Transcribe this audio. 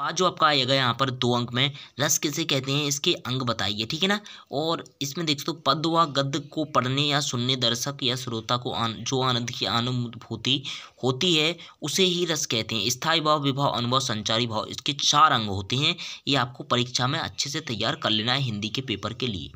पाँच जो आपका आएगा यहाँ पर दो अंक में रस किसे कहते हैं इसके अंग बताइए ठीक है ना और इसमें देख सो पद व गद्य को पढ़ने या सुनने दर्शक या श्रोता को आन, जो आनंद की अनुभूति होती है उसे ही रस कहते हैं स्थायी भाव विभाव अनुभव संचारी भाव इसके चार अंग होते हैं ये आपको परीक्षा में अच्छे से तैयार कर लेना है हिंदी के पेपर के लिए